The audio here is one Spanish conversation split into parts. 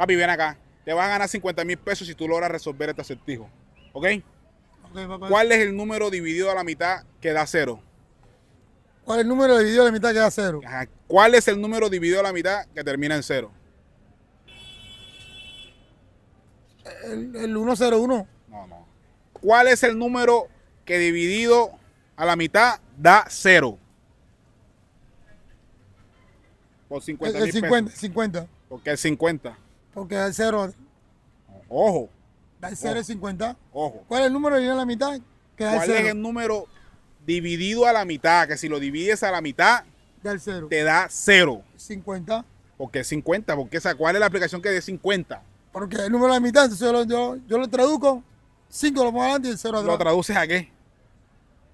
Papi, ven acá. Te van a ganar 50 mil pesos si tú logras resolver este acertijo. ¿Ok? ¿Cuál es el número dividido a la mitad que da cero? ¿Cuál es el número dividido a la mitad que da cero? ¿Cuál es el número dividido a la mitad que termina en cero? El, 101. No, no. ¿Cuál es el número que dividido a la mitad da cero? Por 50 mil pesos. 50, 50. Porque es 50. Porque da el 0. Ojo. Da el 0 es 50. Ojo. ¿Cuál es el número dividido a la mitad? Que da ¿Cuál el es el número dividido a la mitad? Que si lo divides a la mitad, da te da 0. 50. ¿Por qué 50? Porque esa, ¿cuál es la aplicación que dé 50? Porque el número de la mitad, yo lo, yo, lo traduzco, 5 lo pongo adelante y el 0 atrás. ¿Lo traduces a qué?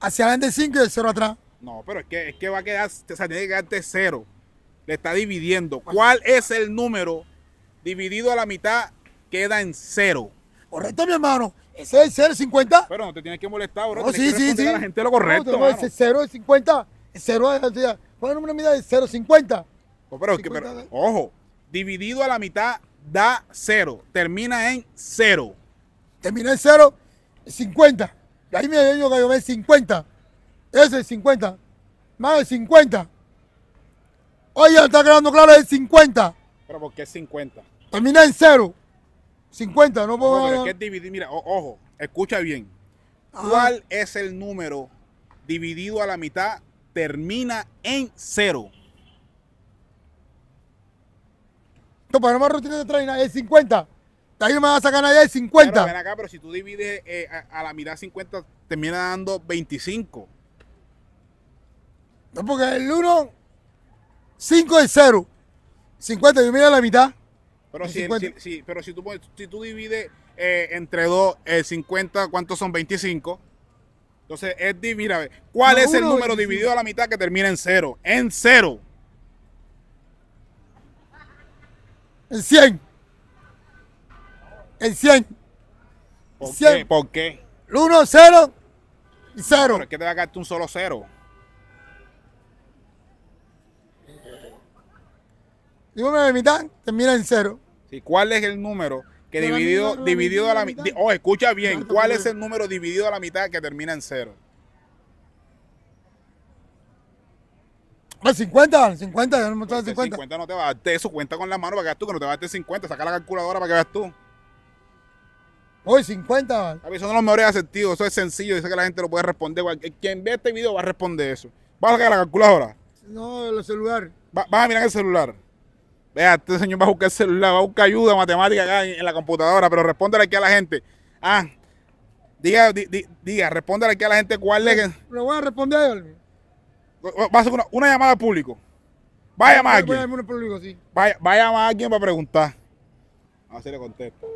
Hacia adelante 5 y el 0 atrás. No, pero es que, es que va a quedar, o sea, tiene que quedarte 0. Le está dividiendo. Pues ¿Cuál es el número dividido a la mitad queda en cero. Correcto, mi hermano. Ese es 0.50. 50. Pero no te tienes que molestar, bro. No, sí, sí, sí. la gente lo correcto. No, ese 0 es 50. es eh, de cantidad. de 0 pero, ¿eh? ojo, dividido a la mitad da cero. Termina en cero. Termina en cero, 50. Y ahí me dio que yo ve 50. Ese es 50. Más de 50. Oye, está quedando claro, es 50. Pero ¿por qué 50? termina en cero. 50, no puedo. No, QUE dividir, mira, ojo, escucha bien. ¿Cuál es el número dividido a la mitad termina en cero? No, para más rutina de traina es 50. Ahí me vas a sacar nadie de 50. Pero ven acá, pero si tú divides eh, a, la mitad 50, termina dando 25. No, porque el 1, 5 es 0. 50, yo mira la mitad. Pero, si, si, si, pero si tú, si tú divides eh, entre 2, eh, 50, ¿cuántos son? 25. Entonces, es, mira, ¿cuál no, es uno, el número 25. dividido a la mitad que termina en 0? En 0. El 100. El 100. ¿Por, 100. Qué? ¿Por qué? 1, 0 0. ¿Por qué te va a caer un solo 0? Digo, la mitad termina en 0 cuál es el número que dividido, a la mitad? Oh, escucha bien. ¿Cuál es el número dividido a la mitad que termina en cero? 50, 50, 50. 50 no te va a darte eso, cuenta con la mano para que veas tú, que no te va a dar 50, saca la calculadora para que veas tú. Hoy 50. mí son los mejores asentidos, eso es sencillo, dice que la gente lo puede responder. Quien ve este video va a responder eso. Vas a sacar la calculadora. No, el celular. Va, vas a mirar el celular. Vea, este señor va a buscar celular, va a buscar ayuda matemática acá en, la computadora, pero respóndale aquí a la gente. Ah, diga, diga, aquí a la gente cuál es. Lo voy a responder a él. Va a hacer una, llamada al público. Vaya a llamar a alguien. Vaya, va a alguien para preguntar. A si le contesto.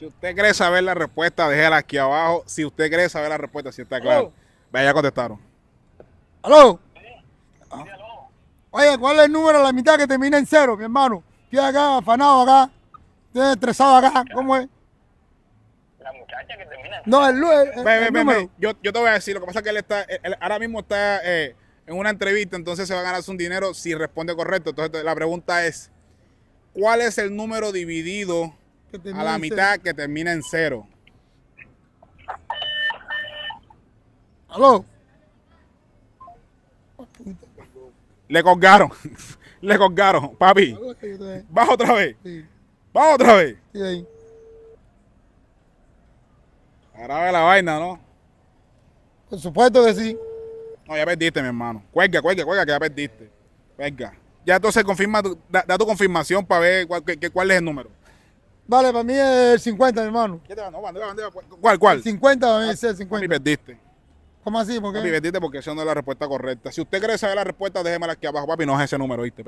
Si usted quiere saber la respuesta, déjela aquí abajo. Si usted quiere saber la respuesta, si está claro. Vaya, ya contestaron. ¿Aló? Ah. Oye, ¿cuál es el número a la mitad que termina en cero, mi hermano? Estoy acá, afanado acá, estoy estresado acá, ¿cómo es? La muchacha que termina en No, el, Luis. ve, yo, te voy a decir, lo que pasa es que él está, ahora mismo está eh, en una entrevista, entonces se va a ganar un dinero si responde correcto. Entonces la pregunta es, ¿cuál es el número dividido a la mitad que termina en cero? ¿Aló? Le colgaron. Le colgaron. Papi. Baja otra vez. Baja otra vez. Sí, ahí. la vaina, ¿no? Por supuesto que sí. No, ya perdiste, mi hermano. Cuelga, cuelga, cuelga, que ya perdiste. Cuelga. Ya entonces confirma, tu, da, tu confirmación para ver cuál, cuál es el número. Vale, para mí es el 50, mi hermano. ¿Qué te ¿Cuál, cuál? 50, para mí ah, es 50. Y perdiste. ¿Cómo así? ¿Por qué? Papi, vendiste porque esa no es la respuesta correcta. Si usted quiere saber la respuesta, déjemela aquí abajo, papi. No es ese número, ¿viste?